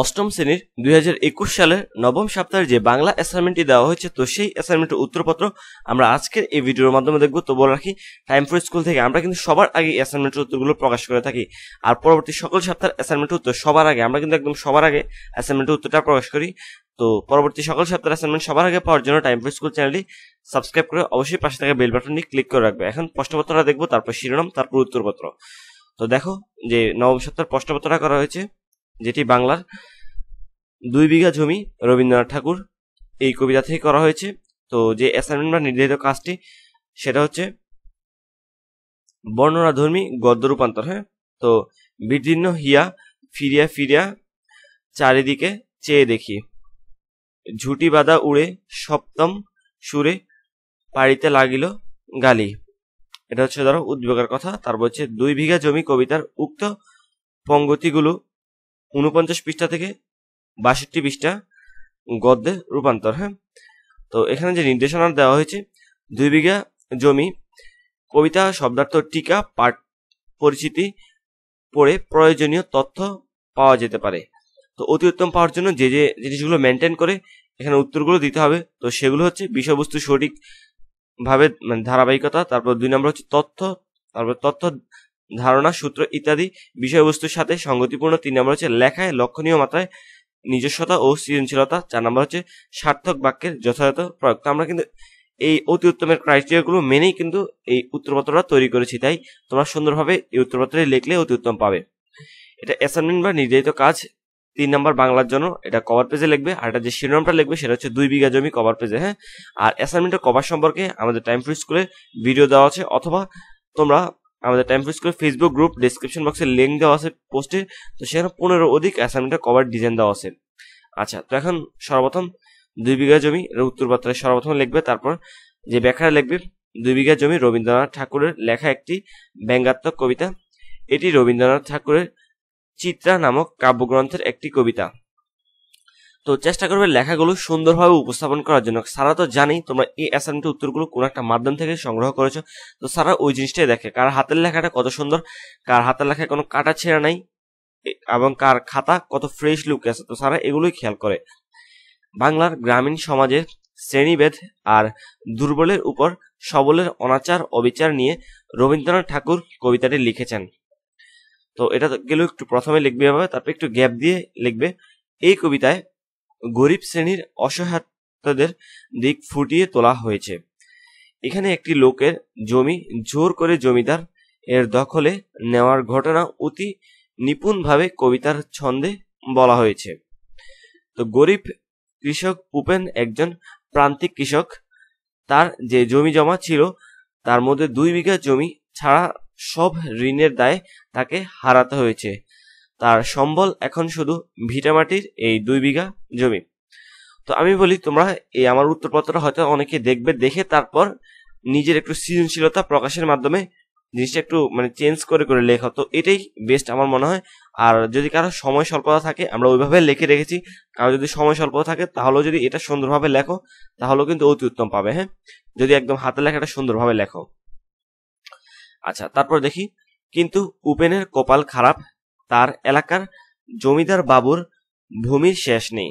অষ্টম শ্রেণীর দুই সালের নবম সপ্তাহের যে বাংলা অ্যাসাইনমেন্টটি দেওয়া হয়েছে তো সেই অ্যাসাইনমেন্টের উত্তরপত্র আমরা আজকের এই ভিডিওর মাধ্যমে দেখব তো বলে রাখি টাইম ফর স্কুল থেকে আমরা কিন্তু সবার আগে অ্যাসাইনমেন্টের উত্তরগুলো প্রকাশ করে থাকি আর পরবর্তী সকল সপ্তাহের অ্যাসাইনমেন্টের উত্তর সবার আগে আমরা কিন্তু একদম সবার আগে অ্যাসাইনমেন্টের উত্তরটা প্রকাশ করি তো পরবর্তী সকল সপ্তাহের অ্যাসাইনমেন্ট সবার আগে পাওয়ার জন্য টাইম ফর স্কুল চ্যানেলটি সাবস্ক্রাইব করে অবশ্যই পাশে থাকা বেল বাটনটি ক্লিক করে রাখবে এখন প্রশ্নপত্রটা দেখবো তারপর শিরোনাম তারপর উত্তরপত্র তো দেখো যে নবম সপ্তাহের প্রশ্নপত্রটা করা হয়েছে যেটি বাংলার দুই বিঘা জমি রবীন্দ্রনাথ ঠাকুর এই কবিতা থেকে করা হয়েছে তো যে অ্যাসাইনমেন্ট বা নির্ধারিত কাজটি সেটা হচ্ছে বর্ণনাধর্মী গদ্য রূপান্তর হ্যাঁ তো বিদীর্ণ হিয়া ফিরিয়া ফিরিয়া চারিদিকে চেয়ে দেখি ঝুটি বাঁধা উড়ে সপ্তম সুরে পাড়িতে লাগিল গালি এটা হচ্ছে ধরো উদ্বেগের কথা তারপর হচ্ছে দুই বিঘা জমি কবিতার উক্ত পঙ্গতিগুলো উনপঞ্চাশ পৃষ্ঠা থেকে বাষট্টি পৃষ্ঠা গদ্যে রূপান্তর হ্যাঁ তো এখানে যে নির্দেশনা দেওয়া হয়েছে দুই বিঘা জমি কবিতা শব্দার্থ টিকা পাঠ পরিচিতি পড়ে প্রয়োজনীয় তথ্য পাওয়া যেতে পারে তো অতি উত্তম পাওয়ার জন্য যে যে জিনিসগুলো মেনটেন করে এখানে উত্তরগুলো দিতে হবে তো সেগুলো হচ্ছে বিষয়বস্তু সঠিকভাবে মানে ধারাবাহিকতা তারপর দুই নম্বর হচ্ছে তথ্য তারপর তথ্য ধারণা সূত্র ইত্যাদি বিষয়বস্তুর সাথে সঙ্গতিপূর্ণ তিন নম্বর হচ্ছে লেখায় লক্ষণীয় মাত্রায় নিজস্বতা ও সৃজনশীলতা চার নম্বর হচ্ছে সার্থক বাক্যের যথাযথ প্রয়োগ তো আমরা কিন্তু এই অতি উত্তমের ক্রাইটেরিয়াগুলো মেনেই কিন্তু এই উত্তরপত্রটা তৈরি করেছি তাই তোমরা সুন্দরভাবে এই উত্তরপত্রে লিখলে অতি উত্তম পাবে এটা অ্যাসাইনমেন্ট বা নির্ধারিত কাজ তিন নাম্বার বাংলার জন্য এটা কভার পেজে লিখবে আর এটা যে শিরোনামটা লিখবে সেটা হচ্ছে দুই বিঘা জমি কভার পেজে হ্যাঁ আর অ্যাসাইনমেন্টের কভার সম্পর্কে আমাদের টাইম ফ্রি স্কুলে ভিডিও দেওয়া আছে অথবা তোমরা আমাদের টাইম ফিক্স করে ফেসবুক গ্রুপ ডিসক্রিপশন বক্সে লিঙ্ক দেওয়া আছে পোস্টে তো সেখানে পনেরো অধিক অ্যাসাইনমেন্টের কভার ডিজাইন দেওয়া আছে আচ্ছা তো এখন সর্বপ্রথম দুই বিঘা জমি উত্তর পাত্রায় সর্বপ্রথম লিখবে তারপর যে ব্যাখ্যা লিখবে দুই বিঘা জমি রবীন্দ্রনাথ ঠাকুরের লেখা একটি ব্যঙ্গাত্মক কবিতা এটি রবীন্দ্রনাথ ঠাকুরের চিত্রা নামক কাব্যগ্রন্থের একটি কবিতা তো চেষ্টা করবে লেখাগুলো সুন্দরভাবে উপস্থাপন করার জন্য সারা তো জানি তোমরা এই অ্যাসাইনমেন্টের উত্তরগুলো কোনো একটা মাধ্যম থেকে সংগ্রহ করেছো তো সারা ওই জিনিসটাই দেখে কার হাতের লেখাটা কত সুন্দর কার হাতের লেখায় কোনো কাটা ছেঁড়া নাই এবং কার খাতা কত ফ্রেশ লুক আছে তো সারা এগুলোই খেয়াল করে বাংলার গ্রামীণ সমাজে শ্রেণীভেদ আর দুর্বলের উপর সবলের অনাচার অবিচার নিয়ে রবীন্দ্রনাথ ঠাকুর কবিতাটি লিখেছেন তো এটা গেলেও একটু প্রথমে লিখবে তারপর একটু গ্যাপ দিয়ে লিখবে এই কবিতায় গরিব শ্রেণীর অসহায়তাদের দিক ফুটিয়ে তোলা হয়েছে এখানে একটি লোকের জমি জোর করে জমিদার এর দখলে নেওয়ার ঘটনা অতি নিপুণভাবে কবিতার ছন্দে বলা হয়েছে তো গরিব কৃষক উপেন একজন প্রান্তিক কৃষক তার যে জমি জমা ছিল তার মধ্যে দুই বিঘা জমি ছাড়া সব ঋণের দায়ে তাকে হারাতে হয়েছে তার সম্বল এখন শুধু ভিটামাটির এই দুই বিঘা জমি তো আমি বলি তোমরা এই আমার উত্তরপত্রটা হয়তো অনেকে দেখবে দেখে তারপর নিজের একটু সৃজনশীলতা প্রকাশের মাধ্যমে জিনিসটা একটু মানে চেঞ্জ করে করে লেখো তো এটাই বেস্ট আমার মনে হয় আর যদি কারো সময় স্বল্পতা থাকে আমরা ওইভাবে লিখে রেখেছি কারো যদি সময় স্বল্পতা থাকে তাহলেও যদি এটা সুন্দরভাবে লেখো তাহলেও কিন্তু অতি উত্তম পাবে হ্যাঁ যদি একদম হাতে লেখাটা সুন্দরভাবে লেখো আচ্ছা তারপর দেখি কিন্তু উপেনের কপাল খারাপ তার এলাকার জমিদার বাবুর ভূমির শেষ নেই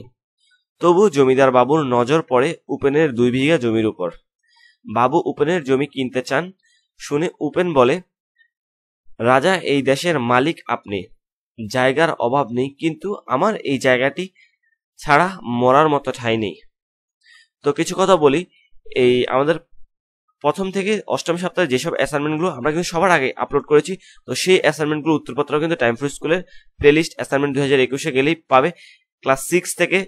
তবু জমিদার বাবুর নজর পড়ে উপেনের দুই বিঘা জমির উপর বাবু উপেনের জমি কিনতে চান শুনে উপেন বলে রাজা এই দেশের মালিক আপনি জায়গার অভাব নেই কিন্তু আমার এই জায়গাটি ছাড়া মরার মতো ঠাঁই নেই তো কিছু কথা বলি এই আমাদের প্রথম থেকে অষ্টম সপ্তাহে যেসব অ্যাসাইনমেন্টগুলো আমরা কিন্তু সবার আগে আপলোড করেছি তো সেই অ্যাসাইনমেন্টগুলো উত্তরপত্র কিন্তু টাইম ফ্রি স্কুলের প্লেলিস্ট অ্যাসাইনমেন্ট দু হাজার একুশে গেলেই পাবে ক্লাস সিক্স থেকে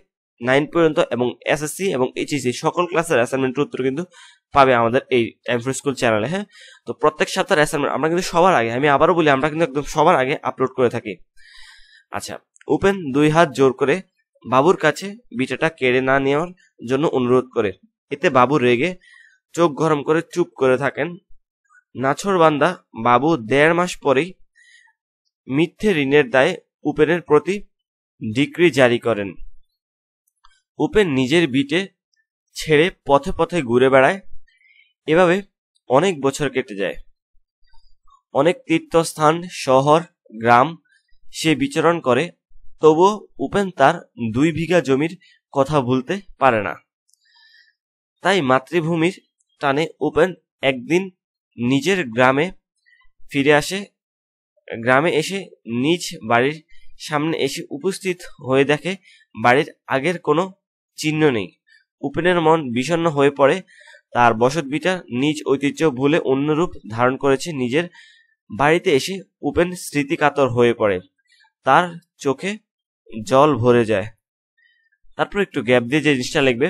নাইন পর্যন্ত এবং এসএসসি এবং এইচএসসি e সকল ক্লাসের অ্যাসাইনমেন্টের উত্তর কিন্তু পাবে আমাদের এই টাইম ফ্রি স্কুল চ্যানেলে হ্যাঁ তো প্রত্যেক সপ্তাহের অ্যাসাইনমেন্ট আমরা কিন্তু সবার আগে আমি আবারও বলি আমরা কিন্তু একদম সবার আগে আপলোড করে থাকি আচ্ছা উপেন দুই হাত জোর করে বাবুর কাছে বিটাটা কেড়ে না নেওয়ার জন্য অনুরোধ করে এতে বাবু রেগে চোখ গরম করে চুপ করে থাকেন বান্দা বাবু দেড় মাস পরেই মিথ্যে ঋণের দায়ে উপেনের প্রতি ডিক্রি জারি করেন উপেন নিজের বিটে ছেড়ে পথে পথে ঘুরে বেড়ায় এভাবে অনেক বছর কেটে যায় অনেক তীর্থস্থান শহর গ্রাম সে বিচরণ করে তবুও উপেন তার দুই বিঘা জমির কথা ভুলতে পারে না তাই মাতৃভূমির টানে ওপেন একদিন নিজের গ্রামে ফিরে আসে গ্রামে এসে নিজ বাড়ির সামনে এসে উপস্থিত হয়ে দেখে বাড়ির আগের কোনো চিহ্ন নেই উপেনের মন বিষণ্ন হয়ে পড়ে তার বসতভিটা নিজ ঐতিহ্য ভুলে অন্য রূপ ধারণ করেছে নিজের বাড়িতে এসে উপেন স্মৃতিকাতর হয়ে পড়ে তার চোখে জল ভরে যায় তারপর একটু গ্যাপ দিয়ে যে জিনিসটা লিখবে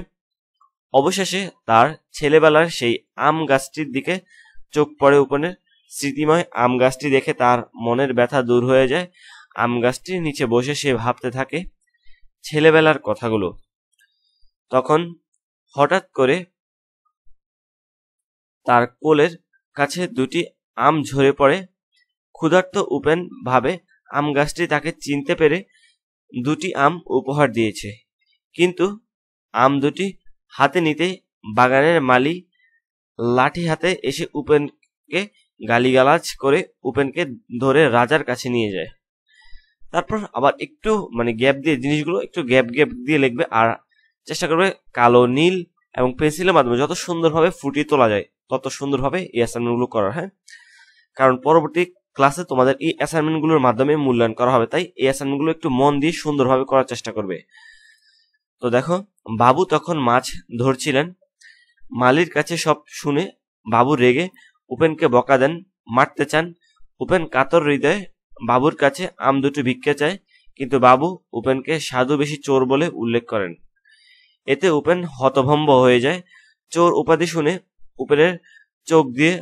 অবশেষে তার ছেলেবেলার সেই আম গাছটির দিকে চোখ পড়ে উপনের স্মৃতিময় আম গাছটি দেখে তার মনের ব্যথা দূর হয়ে যায় আম গাছটির নিচে বসে সে ভাবতে থাকে ছেলেবেলার কথাগুলো তখন হঠাৎ করে তার কোলের কাছে দুটি আম ঝরে পড়ে ক্ষুধার্ত উপেন ভাবে আম গাছটি তাকে চিনতে পেরে দুটি আম উপহার দিয়েছে কিন্তু আম দুটি হাতে নিতে বাগানের মালি লাঠি হাতে এসে উপেনকে গালিগালাজ করে উপেনকে ধরে রাজার কাছে নিয়ে যায় তারপর আবার একটু মানে গ্যাপ দিয়ে জিনিসগুলো একটু গ্যাপ গ্যাপ দিয়ে লিখবে আর চেষ্টা করবে কালো নীল এবং পেন্সিলের মাধ্যমে যত সুন্দরভাবে ফুটিয়ে তোলা যায় তত সুন্দরভাবে এই অ্যাসাইনমেন্টগুলো করার হ্যাঁ কারণ পরবর্তী ক্লাসে তোমাদের এই অ্যাসাইনমেন্টগুলোর মাধ্যমে মূল্যায়ন করা হবে তাই এই অ্যাসাইনমেন্টগুলো একটু মন দিয়ে সুন্দরভাবে করার চেষ্টা করবে তো দেখো বাবু তখন মাছ ধরছিলেন মালির কাছে সব শুনে বাবু রেগে উপেনকে বকা দেন মারতে চান উপেন কাতর হৃদয়ে বাবুর কাছে আম দুটি ভিক্ষে চায় কিন্তু বাবু উপেনকে সাধু বেশি চোর বলে উল্লেখ করেন এতে উপেন হতভম্ব হয়ে যায় চোর উপাধি শুনে উপেনের চোখ দিয়ে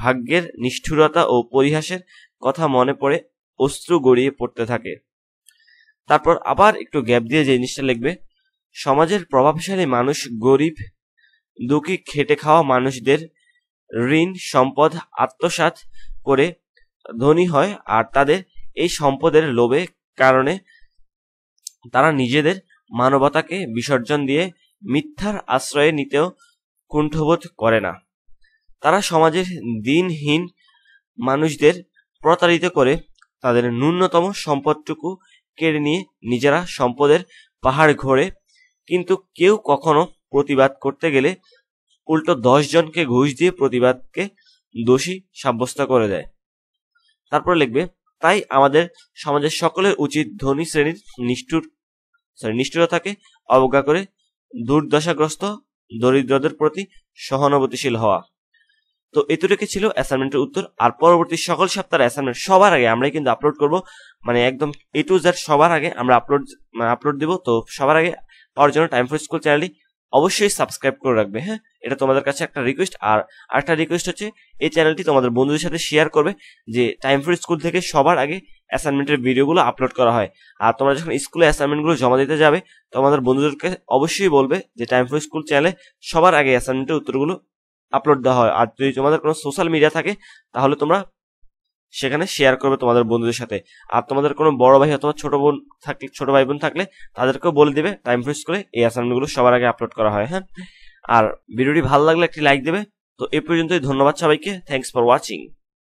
ভাগ্যের নিষ্ঠুরতা ও পরিহাসের কথা মনে পড়ে অশ্রু গড়িয়ে পড়তে থাকে তারপর আবার একটু গ্যাপ দিয়ে যে জিনিসটা লিখবে সমাজের প্রভাবশালী মানুষ গরিব দুঃখী খেটে খাওয়া মানুষদের ঋণ সম্পদ আত্মসাত করে ধনী হয় আর তাদের এই সম্পদের লোভে কারণে তারা নিজেদের মানবতাকে বিসর্জন দিয়ে মিথ্যার আশ্রয়ে নিতেও কুণ্ঠবোধ করে না তারা সমাজের দিনহীন মানুষদের প্রতারিত করে তাদের ন্যূনতম সম্পদটুকু কেড়ে নিয়ে নিজেরা সম্পদের পাহাড় ঘোরে কিন্তু কেউ কখনো প্রতিবাদ করতে গেলে উল্টো দশ জনকে ঘুষ দিয়ে প্রতিবাদকে দোষী সাব্যস্ত করে দেয় তারপর লিখবে তাই আমাদের সমাজের সকলের উচিত ধনী শ্রেণীর নিষ্ঠুর সরি নিষ্ঠুরতাকে অবজ্ঞা করে দুর্দশাগ্রস্ত দরিদ্রদের প্রতি সহানুভূতিশীল হওয়া তো এতটুকু ছিল অ্যাসাইনমেন্টের উত্তর আর পরবর্তী সকল সপ্তাহের অ্যাসাইনমেন্ট মানে সবার আগে আমরা কিন্তু আপলোড করব মানে একদম এ টু জেড সবার আগে আমরা আপলোড আপলোড দেব তো সবার আগে পাওয়ার জন্য টাইম ফর স্কুল চ্যানেলটি অবশ্যই সাবস্ক্রাইব করে রাখবে হ্যাঁ এটা তোমাদের কাছে একটা রিকোয়েস্ট আর আরেকটা রিকোয়েস্ট হচ্ছে এই চ্যানেলটি তোমাদের বন্ধুদের সাথে শেয়ার করবে যে টাইম ফর স্কুল থেকে সবার আগে অ্যাসাইনমেন্টের ভিডিওগুলো আপলোড করা হয় আর তোমরা যখন স্কুলে অ্যাসাইনমেন্টগুলো জমা দিতে যাবে তোমাদের বন্ধুদেরকে অবশ্যই বলবে যে টাইম ফর স্কুল চ্যানেলে সবার আগে অ্যাসাইনমেন্টের উত্তরগুলো আপলোড দেওয়া হয় আর যদি তোমাদের কোনো সোশ্যাল মিডিয়া থাকে তাহলে তোমরা সেখানে শেয়ার করবে তোমাদের বন্ধুদের সাথে আর তোমাদের কোনো বড় ভাই অথবা ছোট বোন থাকলে ছোট ভাই বোন থাকলে তাদেরকেও বলে দেবে টাইম ফিক্স করে এই অ্যাসাইনমেন্টগুলো সবার আগে আপলোড করা হয় হ্যাঁ আর ভিডিওটি ভালো লাগলে একটি লাইক দেবে তো এ পর্যন্তই ধন্যবাদ সবাইকে থ্যাংকস ফর ওয়াচিং